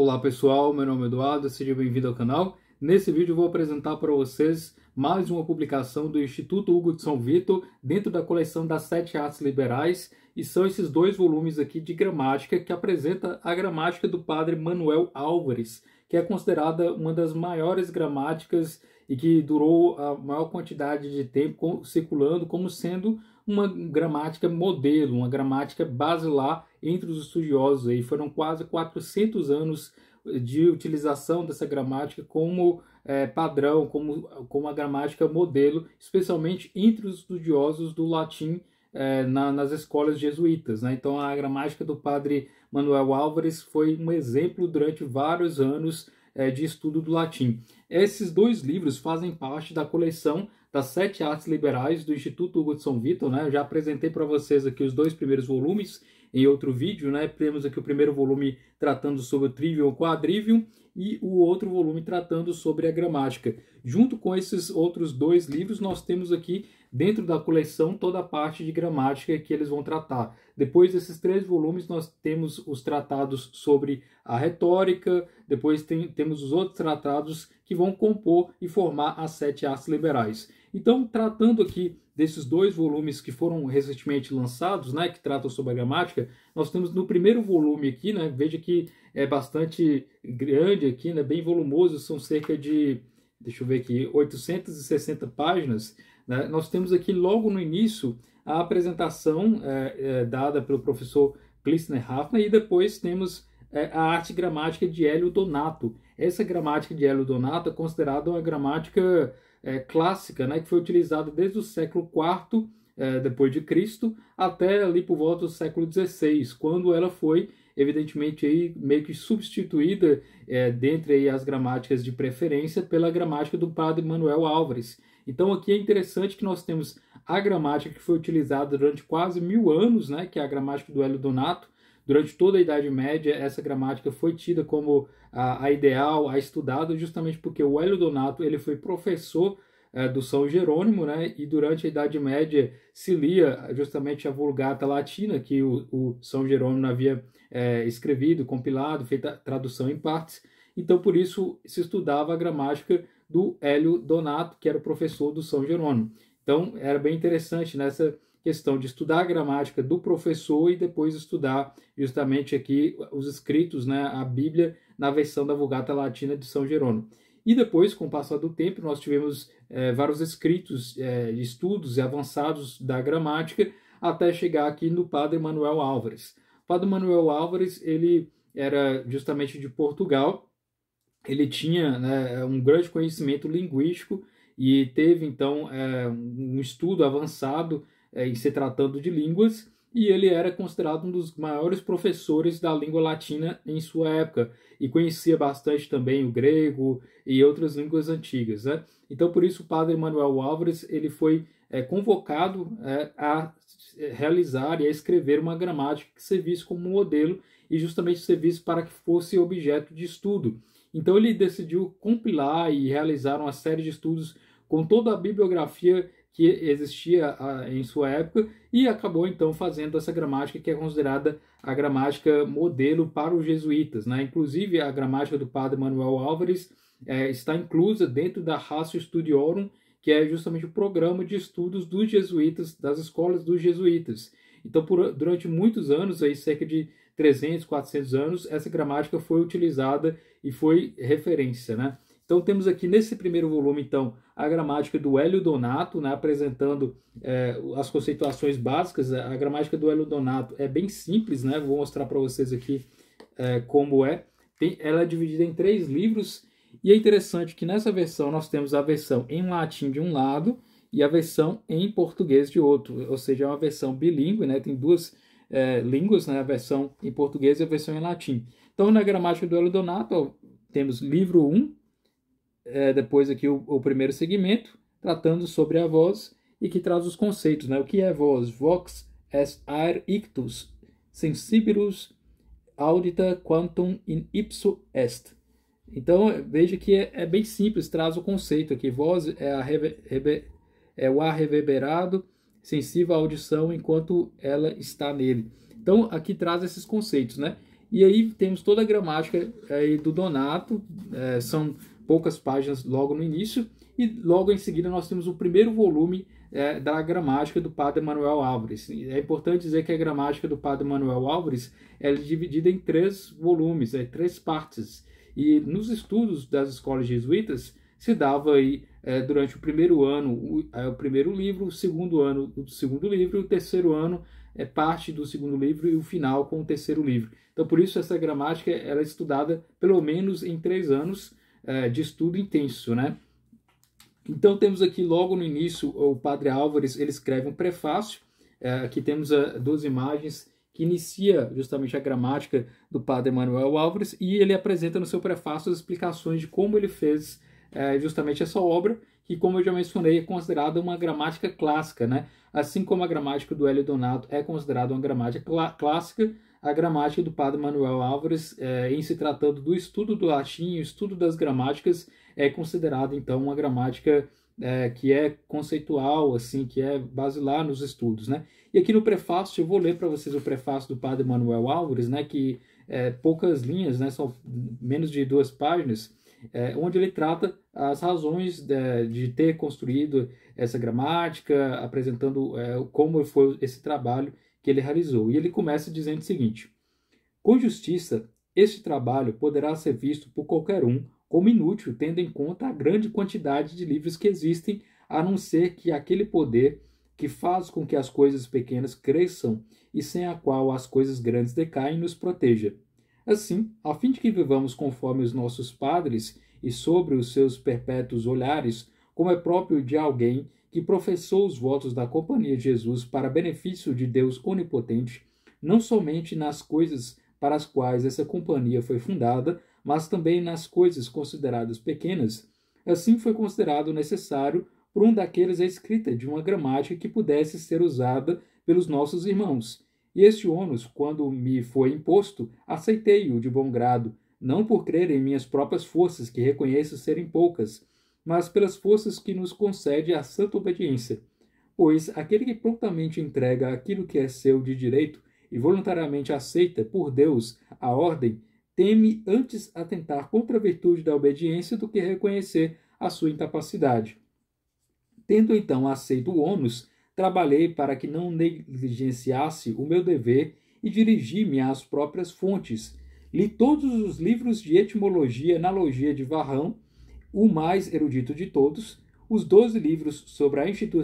Olá pessoal, meu nome é Eduardo, seja bem-vindo ao canal. Nesse vídeo vou apresentar para vocês mais uma publicação do Instituto Hugo de São Vitor dentro da coleção das Sete Artes Liberais e são esses dois volumes aqui de gramática que apresenta a gramática do padre Manuel Álvares, que é considerada uma das maiores gramáticas e que durou a maior quantidade de tempo circulando como sendo uma gramática modelo, uma gramática basilar entre os estudiosos aí foram quase 400 anos de utilização dessa gramática como é, padrão, como, como a gramática modelo, especialmente entre os estudiosos do latim é, na, nas escolas jesuítas. Né? Então, a gramática do padre Manuel Álvares foi um exemplo durante vários anos é, de estudo do latim. Esses dois livros fazem parte da coleção das Sete Artes Liberais do Instituto Hugo de São Vitor. Né? já apresentei para vocês aqui os dois primeiros volumes em outro vídeo, né? Temos aqui o primeiro volume tratando sobre o trivium ou quadrivium e o outro volume tratando sobre a gramática. Junto com esses outros dois livros, nós temos aqui dentro da coleção toda a parte de gramática que eles vão tratar. Depois desses três volumes, nós temos os tratados sobre a retórica, depois tem, temos os outros tratados que vão compor e formar as sete artes liberais. Então, tratando aqui desses dois volumes que foram recentemente lançados, né, que tratam sobre a gramática, nós temos no primeiro volume aqui, né, veja que é bastante grande aqui, né? bem volumoso, são cerca de, deixa eu ver aqui, 860 páginas. Né? Nós temos aqui logo no início a apresentação é, é, dada pelo professor Glissner Hafner e depois temos é, a arte gramática de Hélio Donato. Essa gramática de Hélio Donato é considerada uma gramática é, clássica, né? que foi utilizada desde o século IV é, depois de Cristo até ali por volta do século XVI, quando ela foi evidentemente aí meio que substituída é, dentre aí as gramáticas de preferência pela gramática do padre Manuel Álvares. Então aqui é interessante que nós temos a gramática que foi utilizada durante quase mil anos, né, que é a gramática do Hélio Donato, durante toda a Idade Média, essa gramática foi tida como a, a, ideal, a estudada, justamente porque o Hélio Donato ele foi professor é, do São Jerônimo, né? E durante a Idade Média se lia justamente a Vulgata Latina que o, o São Jerônimo havia é, escrevido, compilado, feita tradução em partes. Então, por isso, se estudava a gramática do Hélio Donato, que era o professor do São Jerônimo. Então, era bem interessante nessa questão de estudar a gramática do professor e depois estudar justamente aqui os escritos, né, a Bíblia na versão da Vulgata Latina de São Jerônimo. E depois, com o passar do tempo, nós tivemos é, vários escritos, é, estudos avançados da gramática, até chegar aqui no padre Manuel Álvares. O padre Manuel Álvares, ele era justamente de Portugal, ele tinha né, um grande conhecimento linguístico e teve, então, é, um estudo avançado é, em se tratando de línguas, e ele era considerado um dos maiores professores da língua latina em sua época e conhecia bastante também o grego e outras línguas antigas. Né? Então, por isso, o padre Manuel Álvares ele foi é, convocado é, a realizar e a escrever uma gramática que servisse como modelo e justamente servisse para que fosse objeto de estudo. Então, ele decidiu compilar e realizar uma série de estudos com toda a bibliografia que existia ah, em sua época e acabou então fazendo essa gramática que é considerada a gramática modelo para os jesuítas. Né? Inclusive, a gramática do padre Manuel Álvares é, está inclusa dentro da Ratio Studiorum, que é justamente o programa de estudos dos jesuítas, das escolas dos jesuítas. Então, por, durante muitos anos, aí, cerca de 300, 400 anos, essa gramática foi utilizada e foi referência. Né? Então temos aqui nesse primeiro volume então a gramática do Hélio Donato, né, apresentando é, as conceituações básicas. A gramática do Hélio Donato é bem simples, né? Vou mostrar para vocês aqui é, como é. Tem, ela é dividida em três livros e é interessante que nessa versão nós temos a versão em latim de um lado e a versão em português de outro, ou seja, é uma versão bilíngue, né? Tem duas é, línguas, né? A versão em português e a versão em latim. Então, na gramática do Hélio Donato, ó, temos livro 1, é, depois aqui o, o, primeiro segmento, tratando sobre a voz e que traz os conceitos, né? O que é voz? Vox est aer ictus sensibilus audita quantum in ipso est. Então, veja que é, é bem simples, traz o conceito aqui. Voz é, a rever, rever, é o ar reverberado, sensível à audição enquanto ela está nele. Então, aqui traz esses conceitos, né? E aí temos toda a gramática é, aí do Donato, é, são poucas páginas logo no início, e logo em seguida nós temos o primeiro volume é, da gramática do padre Manuel Álvares. É importante dizer que a gramática do padre Manuel Álvares é dividida em três volumes, é, três partes. E nos estudos das escolas jesuítas se dava aí é, durante o primeiro ano o, é, o, primeiro livro, o segundo ano o segundo livro, o terceiro ano é parte do segundo livro e o final com o terceiro livro. Então por isso essa gramática era é estudada pelo menos em três anos é, de estudo intenso, né? Então temos aqui logo no início o Padre Álvares, ele escreve um prefácio, é, aqui temos a, é, duas imagens que inicia justamente a gramática do Padre Manuel Álvares e ele apresenta no seu prefácio as explicações de como ele fez é, justamente essa obra, que como eu já mencionei é considerada uma gramática clássica, né? Assim como a gramática do Hélio Donato é considerada uma gramática clássica, a gramática do padre Manuel Álvares, é, em se tratando do estudo do latim o estudo das gramáticas, é considerada então uma gramática é, que é conceitual, assim, que é basilar nos estudos, né? E aqui no prefácio, eu vou ler para vocês o prefácio do padre Manuel Álvares, né, que é, poucas linhas, né, são menos de duas páginas, é, onde ele trata as razões de, é, de ter construído essa gramática, apresentando é, como foi esse trabalho que ele realizou. E ele começa dizendo o seguinte: Com justiça, este trabalho poderá ser visto por qualquer um como inútil, tendo em conta a grande quantidade de livros que existem, a não ser que aquele poder que faz com que as coisas pequenas cresçam e sem a qual as coisas grandes decaem nos proteja. Assim, a fim de que vivamos conforme os nossos padres e sobre os seus perpétuos olhares, como é próprio de alguém que professou os votos da Companhia de Jesus para benefício de Deus Onipotente, não somente nas coisas para as quais essa companhia foi fundada, mas também nas coisas consideradas pequenas, assim foi considerado necessário por um daqueles a escrita de uma gramática que pudesse ser usada pelos nossos irmãos. E este ônus, quando me foi imposto, aceitei-o de bom grado, não por crer em minhas próprias forças, que reconheço serem poucas, mas pelas forças que nos concede a santa obediência. Pois aquele que prontamente entrega aquilo que é seu de direito e voluntariamente aceita por Deus a ordem, teme antes atentar contra a virtude da obediência do que reconhecer a sua incapacidade. Tendo então aceito o ônus, trabalhei para que não negligenciasse o meu dever e dirigi-me às próprias fontes. Li todos os livros de etimologia e analogia de Varrão o mais erudito de todos, os doze livros sobre a institu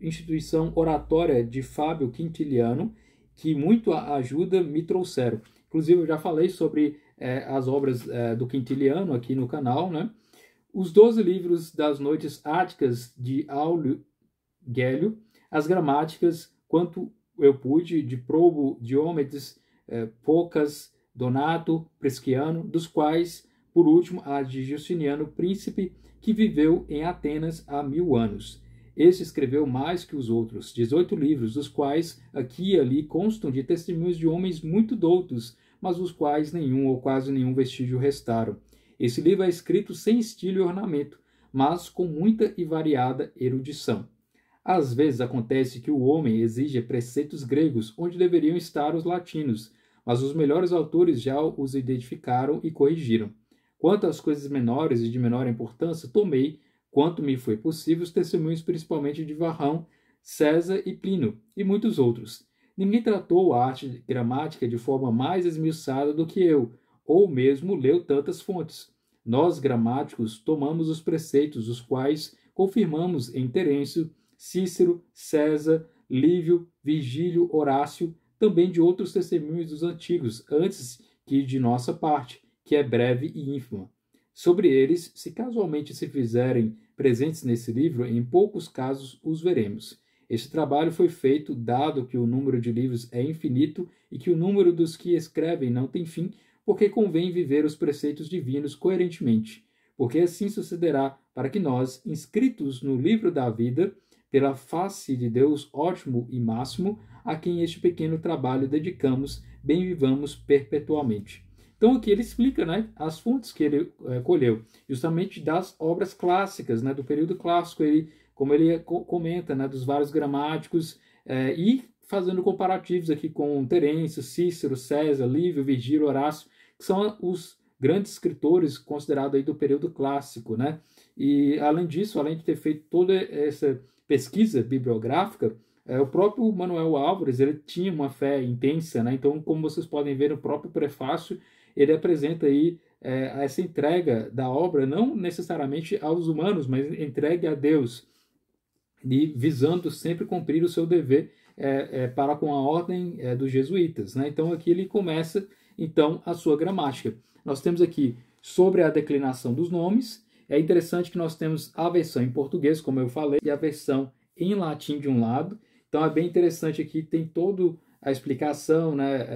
instituição oratória de Fábio Quintiliano, que muito ajuda me trouxeram. Inclusive, eu já falei sobre eh, as obras eh, do Quintiliano aqui no canal, né? Os doze livros das Noites Áticas de Aulio Gélio, as gramáticas, quanto eu pude, de Probo, Diomedes, eh, Pocas, Donato, Prisciano, dos quais por último, a de Justiniano, príncipe que viveu em Atenas há mil anos. Este escreveu mais que os outros, 18 livros, dos quais aqui e ali constam de testemunhos de homens muito doutos, mas os quais nenhum ou quase nenhum vestígio restaram. Esse livro é escrito sem estilo e ornamento, mas com muita e variada erudição. Às vezes acontece que o homem exige preceitos gregos onde deveriam estar os latinos, mas os melhores autores já os identificaram e corrigiram. Quanto às coisas menores e de menor importância, tomei, quanto me foi possível, os testemunhos principalmente de Varrão, César e Plínio, e muitos outros. Ninguém tratou a arte gramática de forma mais esmiuçada do que eu, ou mesmo leu tantas fontes. Nós, gramáticos, tomamos os preceitos, os quais confirmamos em Terêncio, Cícero, César, Lívio, Virgílio, Horácio, também de outros testemunhos dos antigos, antes que de nossa parte que é breve e ínfima. Sobre eles, se casualmente se fizerem presentes nesse livro, em poucos casos os veremos. Este trabalho foi feito dado que o número de livros é infinito e que o número dos que escrevem não tem fim, porque convém viver os preceitos divinos coerentemente. Porque assim sucederá para que nós, inscritos no livro da vida, pela face de Deus ótimo e máximo, a quem este pequeno trabalho dedicamos, bem vivamos perpetuamente. Então aqui ele explica né, as fontes que ele é, colheu, justamente das obras clássicas, né, do período clássico, ele, como ele é, comenta, né, dos vários gramáticos, é, e fazendo comparativos aqui com Terêncio, Cícero, César, Lívio, Virgílio, Horácio, que são os grandes escritores considerados aí do período clássico, né? E além disso, além de ter feito toda essa pesquisa bibliográfica, é, o próprio Manuel Álvares ele tinha uma fé intensa, né? Então, como vocês podem ver no próprio prefácio, ele apresenta aí é, essa entrega da obra, não necessariamente aos humanos, mas entregue a Deus, e visando sempre cumprir o seu dever é, é, para com a ordem é, dos jesuítas. Né? Então aqui ele começa então a sua gramática. Nós temos aqui sobre a declinação dos nomes. É interessante que nós temos a versão em português, como eu falei, e a versão em latim de um lado. Então é bem interessante aqui, tem todo a explicação né,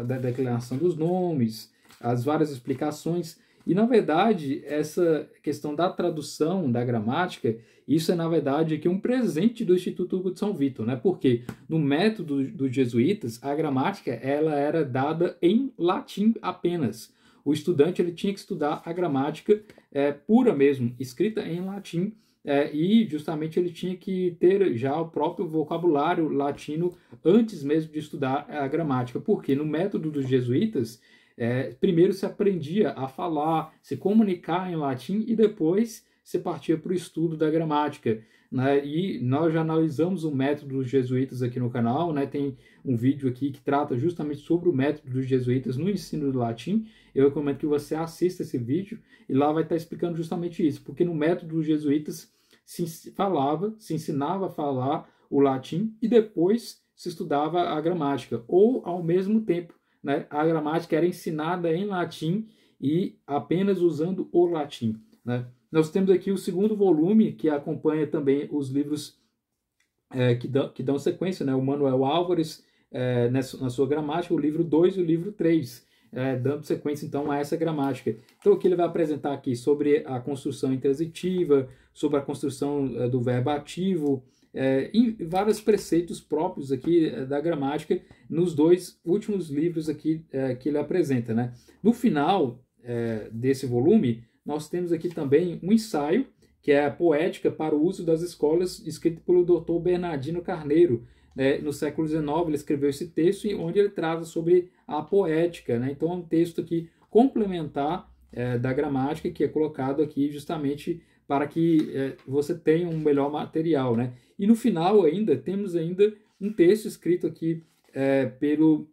é, da declinação dos nomes, as várias explicações. E, na verdade, essa questão da tradução, da gramática, isso é, na verdade, aqui um presente do Instituto Hugo de São Vitor, né? Porque no método dos jesuítas, a gramática ela era dada em latim apenas. O estudante ele tinha que estudar a gramática é, pura mesmo, escrita em latim, é, e justamente ele tinha que ter já o próprio vocabulário latino antes mesmo de estudar a gramática, porque no método dos jesuítas é, primeiro se aprendia a falar, se comunicar em latim e depois se partia para o estudo da gramática. Né? E nós já analisamos o método dos jesuítas aqui no canal, né? tem um vídeo aqui que trata justamente sobre o método dos jesuítas no ensino do latim. Eu recomendo que você assista esse vídeo e lá vai estar tá explicando justamente isso, porque no método dos jesuítas se falava, se ensinava a falar o latim e depois se estudava a gramática, ou ao mesmo tempo né, a gramática era ensinada em latim e apenas usando o latim. Né? Nós temos aqui o segundo volume, que acompanha também os livros é, que, dão, que, dão, sequência, né? o Manuel Álvares, é, nessa, na sua gramática, o livro 2 e o livro 3, é, dando sequência então a essa gramática. Então o que ele vai apresentar aqui sobre a construção intransitiva, sobre a construção é, do verbo ativo, é, vários preceitos próprios aqui é, da gramática nos dois últimos livros aqui é, que ele apresenta. Né? No final é, desse volume, nós temos aqui também um ensaio, que é a Poética para o Uso das Escolas, escrito pelo Dr. Bernardino Carneiro. Né? No século XIX, ele escreveu esse texto, onde ele trata sobre a poética. Né? Então, é um texto aqui complementar é, da gramática, que é colocado aqui justamente para que é, você tenha um melhor material. Né? E no final ainda, temos ainda um texto escrito aqui é, pelo,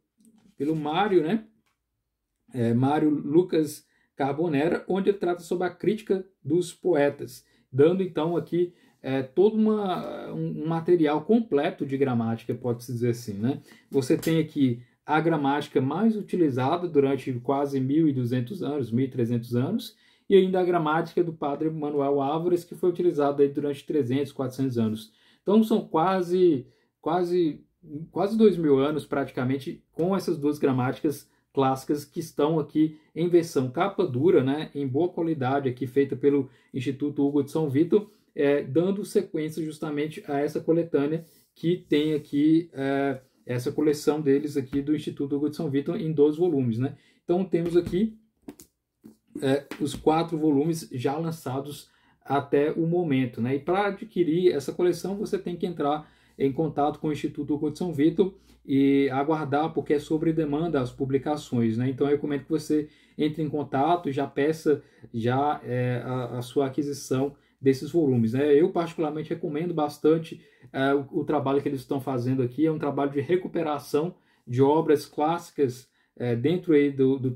pelo Mário, né? É, Mário Lucas Carbonera, onde ele trata sobre a crítica dos poetas, dando então aqui é, todo uma, um material completo de gramática, pode-se dizer assim. Né? Você tem aqui a gramática mais utilizada durante quase 1.200 anos, 1.300 anos, e ainda a gramática do padre Manuel Álvares, que foi utilizada durante 300, 400 anos. Então são quase, quase, quase dois mil anos praticamente com essas duas gramáticas clássicas que estão aqui em versão capa dura, né, em boa qualidade, aqui feita pelo Instituto Hugo de São Vitor, é, dando sequência justamente a essa coletânea que tem aqui é, essa coleção deles aqui do Instituto Hugo de São Vitor em dois volumes. Né? Então temos aqui é, os quatro volumes já lançados até o momento. Né? E para adquirir essa coleção, você tem que entrar em contato com o Instituto de São Vitor e aguardar, porque é sobre demanda as publicações. Né? Então, eu recomendo que você entre em contato e já peça já é, a, a, sua aquisição desses volumes. Né? Eu, particularmente, recomendo bastante é, o, o trabalho que eles estão fazendo aqui. É um trabalho de recuperação de obras clássicas é, dentro aí do, do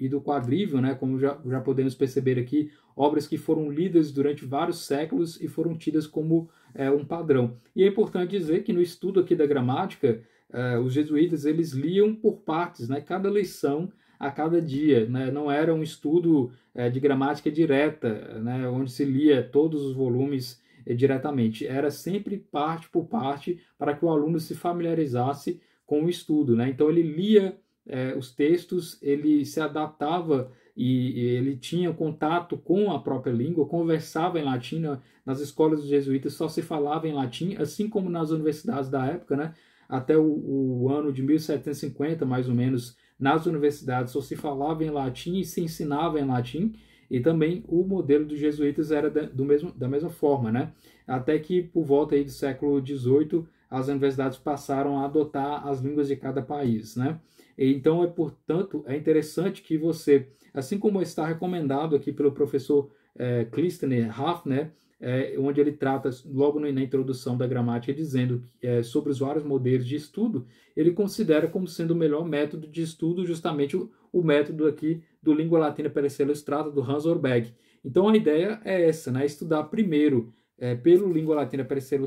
e do quadrivio, né, como já, já podemos perceber aqui, obras que foram lidas durante vários séculos e foram tidas como é, um padrão. E é importante dizer que no estudo aqui da gramática, é, os jesuítas eles liam por partes, né, cada lição a cada dia, né, não era um estudo é, de gramática direta, né, onde se lia todos os volumes é, diretamente, era sempre parte por parte para que o aluno se familiarizasse com o estudo. Né? Então ele lia é, os textos, ele se adaptava e, e, ele tinha contato com a própria língua, conversava em latim, né? nas escolas dos jesuítas só se falava em latim, assim como nas universidades da época, né? até o, o ano de 1750, mais ou menos, nas universidades só se falava em latim e se ensinava em latim, e também o modelo dos jesuítas era da, do mesmo, da mesma forma, né? Até que por volta aí do século XVIII as universidades passaram a adotar as línguas de cada país, né? Então, é portanto, é interessante que você, assim como está recomendado aqui pelo professor é, Klistner Hafner, né, é, onde ele trata logo na introdução da gramática dizendo é, sobre os vários modelos de estudo, ele considera como sendo o melhor método de estudo justamente o, o método aqui do língua latina para ser do Hans Orberg. Então a ideia é essa, né? estudar primeiro é, pelo língua latina para ser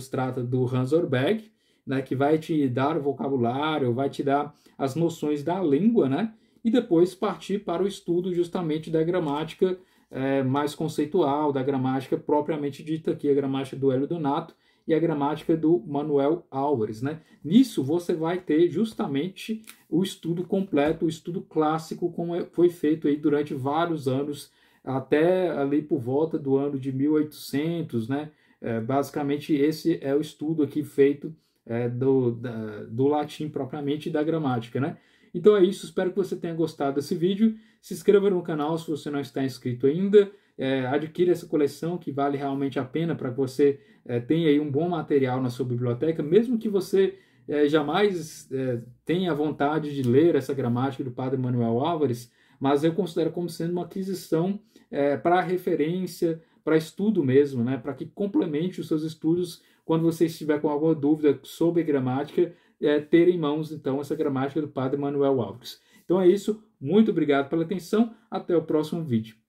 do Hans Orberg, né, que vai te dar o vocabulário, vai te dar as noções da língua, né, e depois partir para o estudo justamente da gramática é, mais conceitual, da gramática propriamente dita aqui, é a gramática do Hélio Donato e a gramática do Manuel Álvares. Né. Nisso você vai ter justamente o estudo completo, o estudo clássico, como é, foi feito aí durante vários anos, até ali por volta do ano de 1800, né, é, basicamente esse é o estudo aqui feito é, do, da, do latim propriamente e da gramática, né? Então é isso, espero que você tenha gostado desse vídeo. Se inscreva no canal se você não está inscrito ainda. É, adquira essa coleção que vale realmente a pena para que você é, tenha aí um bom material na sua biblioteca, mesmo que você é, jamais é, tenha vontade de ler essa gramática do Padre Manuel Álvares, mas eu considero como sendo uma aquisição é, para referência, para estudo mesmo, né, para que complemente os seus estudos quando você estiver com alguma dúvida sobre gramática, é, ter em mãos então essa gramática do Padre Manuel Alves. Então é isso, muito obrigado pela atenção, até o próximo vídeo.